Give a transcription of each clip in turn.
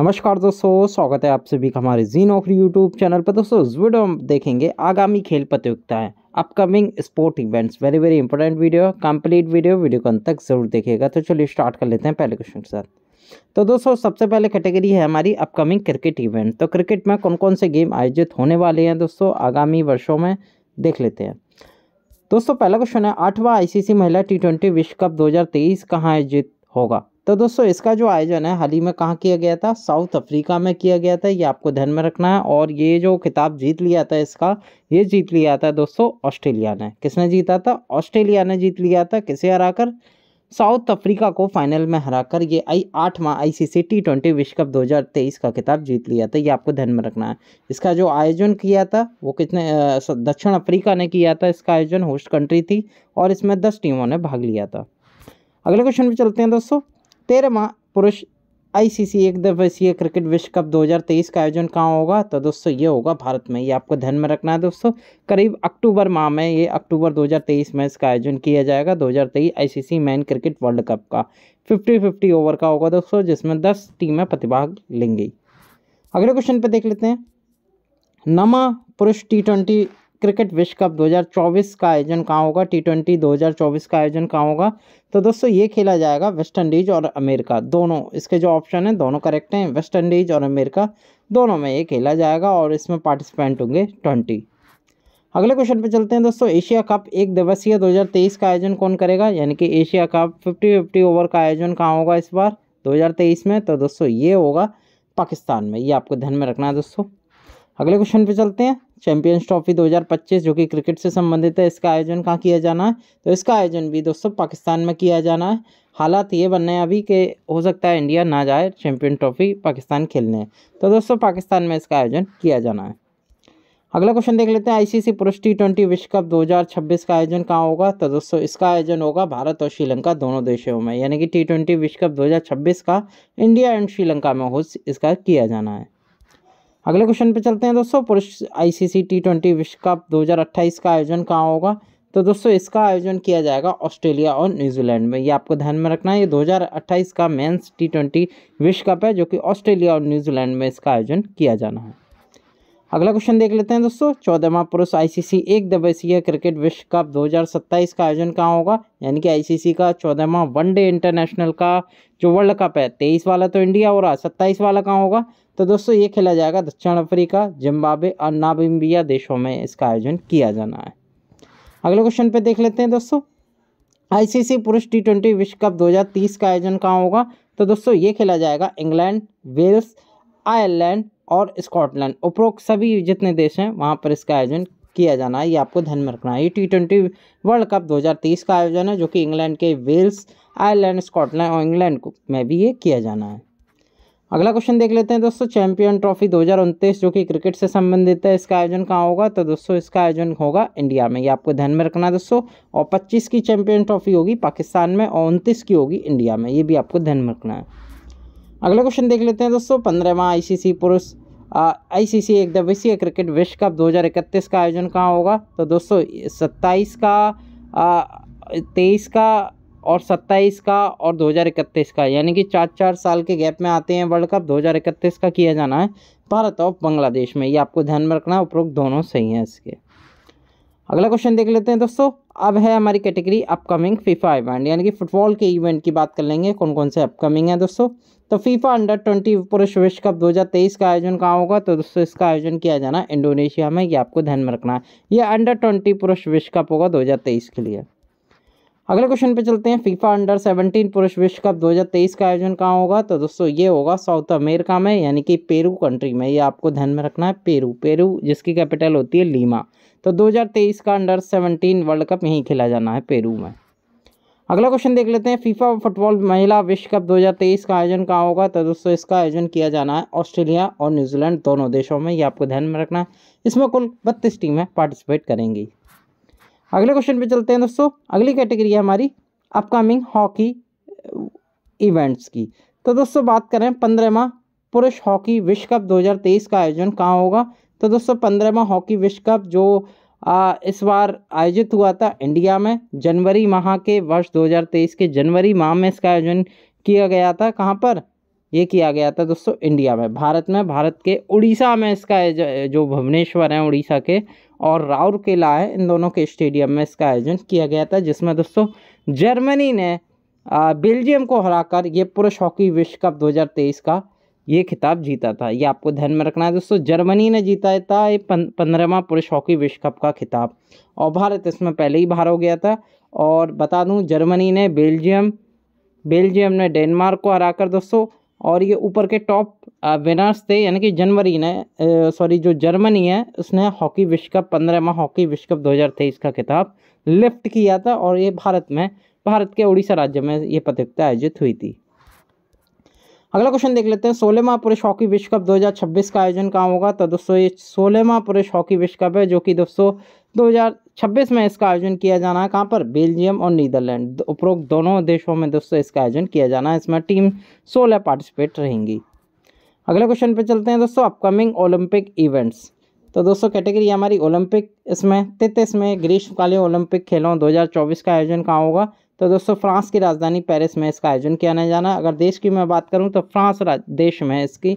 नमस्कार दोस्तों स्वागत है आप सभी का हमारे जी नौकरी यूट्यूब चैनल पर दोस्तों इस वीडियो में देखेंगे आगामी खेल है upcoming sport events very very important video complete video video को अंत तक जरूर देखिएगा तो चलिए स्टार्ट कर लेते हैं पहले क्वेश्चन के साथ तो दोस्तों सबसे पहले कैटेगरी है हमारी अपकमिंग क्रिकेट इवेंट तो क्रिकेट में कौन कौन से गेम आयोजित होने वाले हैं दोस्तों आगामी वर्षों में देख लेते हैं दोस्तों पहला क्वेश्चन है आठवां आईसीसी महिला टी ट्वेंटी विश्व कप 2023 कहाँ आयोजित होगा तो दोस्तों इसका जो आयोजन है हाल ही में कहाँ किया गया था साउथ अफ्रीका में किया गया था ये आपको ध्यान में रखना है और ये जो खिताब जीत लिया था इसका ये जीत लिया था दोस्तों ऑस्ट्रेलिया ने किसने जीता था ऑस्ट्रेलिया ने जीत लिया था किसे हरा साउथ अफ्रीका को फाइनल में हराकर ये आई आठवां आईसीसी टी ट्वेंटी विश्व कप 2023 का खिताब जीत लिया था ये आपको ध्यान में रखना है इसका जो आयोजन किया था वो कितने दक्षिण अफ्रीका ने किया था इसका आयोजन होस्ट कंट्री थी और इसमें दस टीमों ने भाग लिया था अगले क्वेश्चन पे चलते हैं दोस्तों तेरहवा पुरुष आईसीसी एक दिवसीय क्रिकेट विश्व कप 2023 का आयोजन कहाँ होगा तो दोस्तों ये होगा भारत में ये आपको ध्यान में रखना है दोस्तों करीब अक्टूबर माह में ये अक्टूबर 2023 में इसका आयोजन किया जाएगा 2023 सी मैन क्रिकेट वर्ल्ड कप का 50 50 ओवर का होगा दोस्तों जिसमें 10 टीमें प्रतिभाग लेंगी अगले क्वेश्चन पर देख लेते हैं नमा पुरुष टी क्रिकेट विश्व कप 2024 का आयोजन कहाँ होगा टी ट्वेंटी दो का आयोजन कहाँ होगा तो दोस्तों ये खेला जाएगा वेस्ट इंडीज़ और अमेरिका दोनों इसके जो ऑप्शन हैं दोनों करेक्ट हैं वेस्ट इंडीज़ और अमेरिका दोनों में ये खेला जाएगा और इसमें पार्टिसिपेंट होंगे ट्वेंटी अगले क्वेश्चन पे चलते हैं दोस्तों एशिया कप एक दिवसीय 2023 का आयोजन कौन करेगा यानी कि एशिया कप 50 50 ओवर का आयोजन कहाँ होगा इस बार 2023 में तो दोस्तों ये होगा पाकिस्तान में ये आपको ध्यान में रखना है दोस्तों अगले क्वेश्चन पे चलते हैं चैंपियंस ट्रॉफी 2025 जो कि क्रिकेट से संबंधित है इसका आयोजन कहाँ किया जाना है तो इसका आयोजन भी दोस्तों पाकिस्तान में किया जाना है हालात ये बनने हैं अभी कि हो सकता है इंडिया ना जाए चैंपियन ट्रॉफी पाकिस्तान खेलने तो दोस्तों पाकिस्तान में इसका आयोजन किया जाना है अगला क्वेश्चन देख लेते हैं आईसीसी पुरुष टी ट्वेंटी विश्व कप 2026 का आयोजन कहाँ होगा तो दोस्तों इसका आयोजन होगा भारत और श्रीलंका दोनों देशों में यानी कि टी ट्वेंटी विश्व कप 2026 का इंडिया एंड श्रीलंका में हो इसका किया जाना है अगले क्वेश्चन पे चलते हैं दोस्तों पुरुष आईसीसी टी ट्वेंटी विश्व कप 2028 का आयोजन कहाँ होगा तो दोस्तों इसका आयोजन किया जाएगा ऑस्ट्रेलिया और न्यूजीलैंड में ये आपको ध्यान में रखना है ये 2028 का मेंस टी ट्वेंटी विश्व कप है जो कि ऑस्ट्रेलिया और न्यूजीलैंड में इसका आयोजन किया जाना है अगला क्वेश्चन देख लेते हैं दोस्तों चौदहवा पुरुष आईसीसी एक दिवसीय क्रिकेट विश्व कप 2027 का आयोजन कहाँ होगा यानी कि आईसीसी का चौदहवा वनडे इंटरनेशनल का जो वर्ल्ड कप है तेईस वाला तो इंडिया हो रहा सत्ताईस वाला कहाँ होगा तो दोस्तों ये खेला जाएगा दक्षिण अफ्रीका जिम्बाब्वे और नाबिम्बिया देशों में इसका आयोजन किया जाना है अगले क्वेश्चन पे देख लेते हैं दोस्तों आईसीसी पुरुष टी ट्वेंटी विश्व कप 2030 का आयोजन कहाँ होगा तो दोस्तों ये खेला जाएगा इंग्लैंड वेल्स आयरलैंड और स्कॉटलैंड उपरोक्त सभी जितने देश हैं वहाँ पर इसका आयोजन किया जाना है ये आपको ध्यान में रखना है ये टी ट्वेंटी वर्ल्ड कप 2030 का आयोजन है जो कि इंग्लैंड के वेल्स आयरलैंड स्कॉटलैंड और इंग्लैंड में भी ये किया जाना है अगला क्वेश्चन देख लेते हैं दोस्तों चैंपियन ट्रॉफी दो जो कि क्रिकेट से संबंधित है इसका आयोजन कहाँ होगा तो दोस्तों इसका आयोजन होगा इंडिया में ये आपको ध्यान में रखना है दोस्तों और पच्चीस की चैंपियन ट्रॉफी होगी पाकिस्तान में और उनतीस की होगी इंडिया में ये भी आपको ध्यान में रखना है अगला क्वेश्चन देख लेते हैं दोस्तों पंद्रहवा आईसीसी पुरुष आईसीसी एक दिवसीय क्रिकेट विश्व कप 2031 का आयोजन कहाँ होगा तो दोस्तों 27 का तेईस का और 27 का और 2031 का यानी कि चार चार साल के गैप में आते हैं वर्ल्ड कप 2031 का किया जाना है भारत और बांग्लादेश में ये आपको ध्यान में रखना उपरोक्त दोनों सही हैं इसके अगला क्वेश्चन देख लेते हैं दोस्तों अब है हमारी कैटेगरी अपकमिंग फीफा इवेंट यानी कि फुटबॉल के इवेंट की बात कर लेंगे कौन कौन से अपकमिंग है दोस्तों तो फीफा अंडर ट्वेंटी पुरुष विश्व कप 2023 का आयोजन कहाँ होगा तो दोस्तों इसका आयोजन किया जाना इंडोनेशिया में ये आपको ध्यान में रखना है ये अंडर ट्वेंटी पुरुष विश्व कप होगा 2023 के लिए अगले क्वेश्चन पे चलते हैं फीफा अंडर 17 पुरुष विश्व कप 2023 का आयोजन कहाँ होगा तो दोस्तों ये होगा साउथ अमेरिका में यानी कि पेरू कंट्री में ये आपको ध्यान में रखना है पेरू पेरू जिसकी कैपिटल होती है लीमा तो तेईस का अंडर सेवनटीन वर्ल्ड कप यहीं खेला जाना है पेरू में अगला क्वेश्चन देख लेते हैं फीफा फुटबॉल महिला विश्व कप 2023 का आयोजन कहाँ होगा तो दोस्तों इसका आयोजन किया जाना है ऑस्ट्रेलिया और न्यूजीलैंड दोनों देशों में ये आपको ध्यान में रखना है इसमें कुल बत्तीस टीमें पार्टिसिपेट करेंगी अगले क्वेश्चन पे चलते हैं दोस्तों अगली कैटेगरी है हमारी अपकमिंग हॉकी इवेंट्स की तो दोस्तों बात करें पंद्रहवा पुरुष हॉकी विश्व कप दो का आयोजन कहाँ होगा तो दोस्तों पंद्रहवा हॉकी विश्व कप जो इस बार आयोजित हुआ था इंडिया में जनवरी माह के वर्ष 2023 के जनवरी माह में इसका आयोजन किया गया था कहाँ पर ये किया गया था दोस्तों इंडिया में भारत में भारत के उड़ीसा में इसका जो भुवनेश्वर हैं उड़ीसा के और राउरकेला है इन दोनों के स्टेडियम में इसका आयोजन किया गया था जिसमें दोस्तों जर्मनी ने बेल्जियम को हराकर ये पुरुष हॉकी विश्व कप 2023 का ये खिताब जीता था ये आपको ध्यान में रखना है दोस्तों जर्मनी ने जीता था ये पंद्रहवा पुरुष हॉकी विश्व कप का खिताब और भारत इसमें पहले ही बाहर हो गया था और बता दूँ जर्मनी ने बेल्जियम बेल्जियम ने डेनमार्क को हरा दोस्तों और ये ऊपर के टॉप विनर्स थे यानी कि जनवरी ने सॉरी जो जर्मनी है उसने हॉकी विश्व कप पंद्रहवा हॉकी विश्व कप दो हज़ार तेईस का खिताब लिफ्ट किया था और ये भारत में भारत के उड़ीसा राज्य में ये प्रतियोगिता आयोजित हुई थी अगला क्वेश्चन देख लेते हैं सोलहवा पुरुष हॉकी विश्व कप 2026 का आयोजन कहाँ होगा तो दोस्तों ये सोलहवा पुरुष हॉकी विश्व कप है जो कि दोस्तों 2026 में इसका आयोजन किया जाना है कहाँ पर बेल्जियम और नीदरलैंड उपरोक्त दोनों देशों में दोस्तों इसका आयोजन किया जाना है इसमें टीम सोलह पार्टिसिपेट रहेंगी अगले क्वेश्चन पर चलते हैं दोस्तों अपकमिंग ओलंपिक इवेंट्स तो दोस्तों कैटेगरी हमारी ओलंपिक इसमें तैतीस में ग्रीष्मकालीन ओलंपिक खेलों 2024 का आयोजन कहाँ होगा तो दोस्तों फ्रांस की राजधानी पेरिस में इसका आयोजन किया नहीं जाना अगर देश की मैं बात करूँ तो फ्रांस देश में इसकी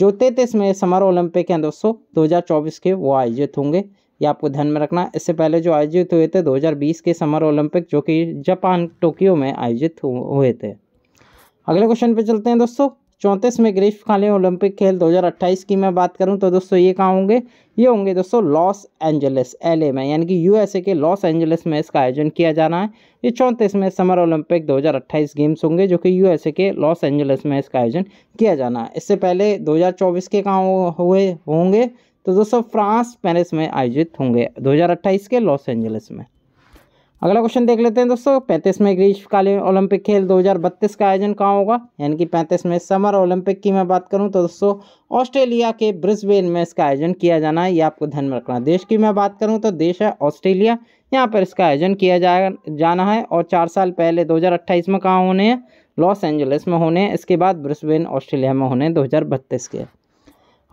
जो तैतीस में समर ओलंपिक हैं दोस्तों 2024 के वो आयोजित होंगे ये आपको ध्यान में रखना इससे पहले जो आयोजित हुए थे 2020 के समर ओलंपिक जो कि जापान टोक्यो में आयोजित हुए थे अगले क्वेश्चन पे चलते हैं दोस्तों चौंतीस में ग्रीष्मकालीन ओलंपिक खेल 2028 की मैं बात करूं तो दोस्तों ये कहाँ होंगे ये होंगे दोस्तों लॉस एंजलिस एलए में यानी कि यूएसए के लॉस एंजलिस में इसका आयोजन किया जाना है ये चौंतीस में समर ओलंपिक 2028 गेम्स होंगे जो कि यूएसए के लॉस एंजलिस में इसका आयोजन किया जाना है इससे पहले दो के कहाँ हुए होंगे तो दोस्तों फ्रांस पेरिस में आयोजित होंगे दो के लॉस एंजलिस में अगला क्वेश्चन देख लेते हैं दोस्तों पैंतीस में ग्रीष्मकालीन ओलंपिक खेल 2032 का आयोजन कहाँ होगा यानी कि पैंतीस में समर ओलंपिक की मैं बात करूं तो दोस्तों ऑस्ट्रेलिया के ब्रिस्बेन में इसका आयोजन किया जाना है ये आपको ध्यान में रखना देश की मैं बात करूं तो देश है ऑस्ट्रेलिया यहाँ पर इसका आयोजन किया जा जाना है और चार साल पहले दो में कहाँ होने हैं लॉस एंजलिस में होने हैं इसके बाद ब्रिस्बेन ऑस्ट्रेलिया में होने दो के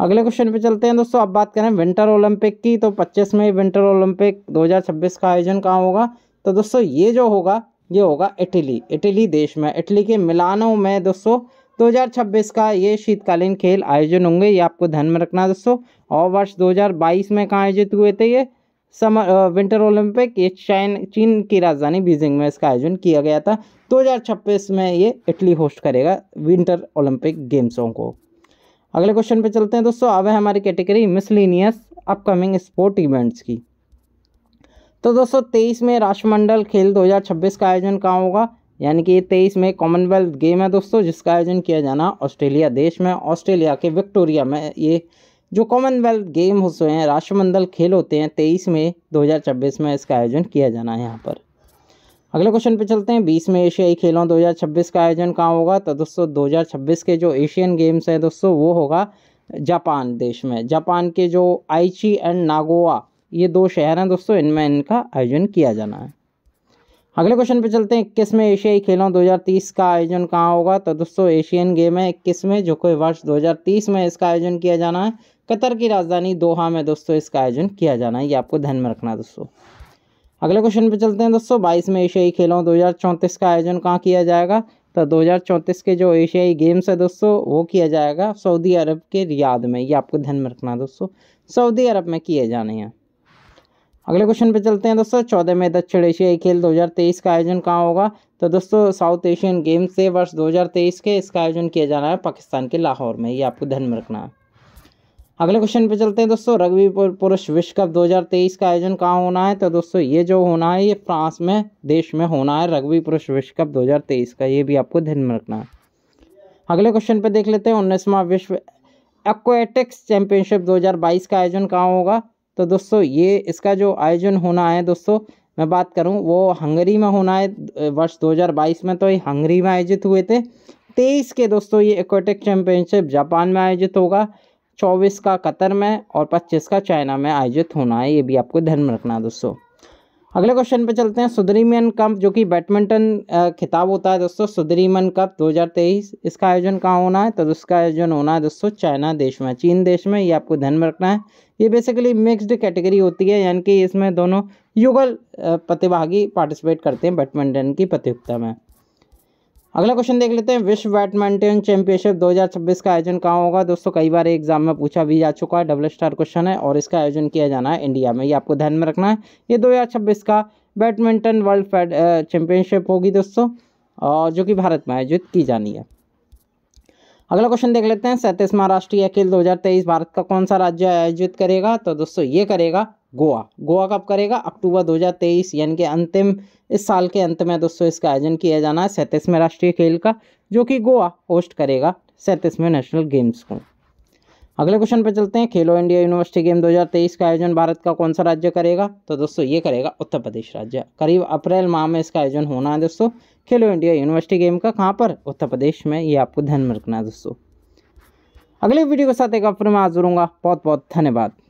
अगले क्वेश्चन पे चलते हैं दोस्तों अब बात करें विंटर ओलंपिक की तो 25 मई विंटर ओलंपिक 2026 का आयोजन कहाँ होगा तो दोस्तों ये जो होगा ये होगा इटली इटली देश में इटली के मिलानो में दोस्तों 2026 का ये शीतकालीन खेल आयोजन होंगे ये आपको ध्यान में रखना दोस्तों और वर्ष 2022 में कहाँ आयोजित हुए थे ये समर विंटर ओलंपिक ये चाइन चीन की राजधानी बीजिंग में इसका आयोजन किया गया था 2026 में ये इटली होस्ट करेगा विंटर ओलंपिक गेम्सों को अगले क्वेश्चन पे चलते हैं दोस्तों अब है हमारी category miscellaneous upcoming sport events की तो दोस्तों तेईस में राष्ट्रमंडल खेल 2026 का आयोजन कहाँ होगा यानी कि तेईस में कॉमनवेल्थ गेम है दोस्तों जिसका आयोजन किया जाना ऑस्ट्रेलिया देश में ऑस्ट्रेलिया के विक्टोरिया में ये जो कॉमनवेल्थ गेम होते हैं राष्ट्रमंडल खेल होते हैं तेईस में 2026 में इसका आयोजन किया जाना है यहाँ पर अगले क्वेश्चन पे चलते हैं बीस में एशियाई खेलों 2026 का आयोजन कहाँ होगा तो दोस्तों 2026 के जो एशियन गेम्स हैं दोस्तों वो होगा जापान देश में जापान के जो आईची एंड नागोवा ये दो शहर हैं दोस्तों इनमें इनका आयोजन किया जाना है अगले क्वेश्चन पे चलते हैं इक्कीस में एशियाई खेलों 2030 का आयोजन कहाँ होगा तो दोस्तों एशियन गेम है इक्कीस में जो कोई वर्ष 2030 में इसका आयोजन किया जाना है कतर की राजधानी दोहा में दोस्तों इसका आयोजन किया जाना है ये आपको ध्यान में रखना है दोस्तों अगले क्वेश्चन पे चलते हैं दोस्तों बाईस में एशियाई खेलों दो का आयोजन कहाँ किया जाएगा तो दो के जो एशियाई गेम्स है दोस्तों वो किया जाएगा सऊदी अरब के रियाद में ये आपको ध्यान में रखना दोस्तों सऊदी अरब में किए जाने हैं अगले क्वेश्चन पे चलते हैं दोस्तों चौदह में दक्षिण एशियाई खेल 2023 का आयोजन कहाँ होगा तो दोस्तों साउथ एशियन गेम्स से वर्ष 2023 के इसका आयोजन किया जाना है पाकिस्तान के लाहौर में ये आपको ध्यान में रखना है अगले क्वेश्चन पे चलते हैं दोस्तों रग्बी पुरुष विश्व कप तेईस का आयोजन कहाँ होना है तो दोस्तों ये जो होना है ये फ्रांस में देश में होना है रग्बी पुरुष विश्व कप तेईस का ये भी आपको ध्यान में रखना है अगले क्वेश्चन पे देख लेते हैं उन्नीसवा विश्व एक्वेटिक्स चैंपियनशिप 2022 का आयोजन कहाँ होगा तो दोस्तों ये इसका जो आयोजन होना है दोस्तों मैं बात करूं वो हंगरी में होना है वर्ष 2022 में तो ये हंगरी में आयोजित हुए थे तेईस के दोस्तों ये एक्वेटिक चैम्पियनशिप जापान में आयोजित होगा चौबीस का कतर में और पच्चीस का चाइना में आयोजित होना है ये भी आपको ध्यान में रखना है दोस्तों अगले क्वेश्चन पे चलते हैं सुद्रीमन कप जो कि बैडमिंटन खिताब होता है दोस्तों सुद्रीमन कप 2023 इसका आयोजन कहाँ होना है तो इसका आयोजन होना है दोस्तों चाइना देश में चीन देश में ये आपको ध्यान में रखना है ये बेसिकली मिक्स्ड कैटेगरी होती है यानी कि इसमें दोनों युगल प्रतिभागी पार्टिसिपेट करते हैं बैडमिंटन की प्रतियोगिता में अगला क्वेश्चन देख लेते हैं विश्व बैडमिंटन चैंपियनशिप 2026 का आयोजन कहाँ होगा दोस्तों कई बार एग्जाम में पूछा भी जा चुका है डबल स्टार क्वेश्चन है और इसका आयोजन किया जाना है इंडिया में ये आपको ध्यान में रखना है ये 2026 का बैडमिंटन वर्ल्ड चैंपियनशिप होगी दोस्तों और जो कि भारत में आयोजित की जानी है अगला क्वेश्चन देख लेते हैं सैंतीसवां राष्ट्रीय खेल दो भारत का कौन सा राज्य आयोजित करेगा तो दोस्तों ये करेगा गोवा गोवा कब करेगा अक्टूबर 2023 यानी कि अंतिम इस साल के अंत में दोस्तों इसका आयोजन किया जाना है सैंतीसवें राष्ट्रीय खेल का जो कि गोवा होस्ट करेगा सैंतीसवें नेशनल गेम्स को अगले क्वेश्चन पर चलते हैं खेलो इंडिया यूनिवर्सिटी गेम 2023 का आयोजन भारत का कौन सा राज्य करेगा तो दोस्तों ये करेगा उत्तर प्रदेश राज्य करीब अप्रैल माह में इसका आयोजन होना है दोस्तों खेलो इंडिया यूनिवर्सिटी गेम का कहाँ पर उत्तर प्रदेश में ये आपको ध्यान में रखना है दोस्तों अगले वीडियो के साथ एक बार फिर मैं हाजिर बहुत बहुत धन्यवाद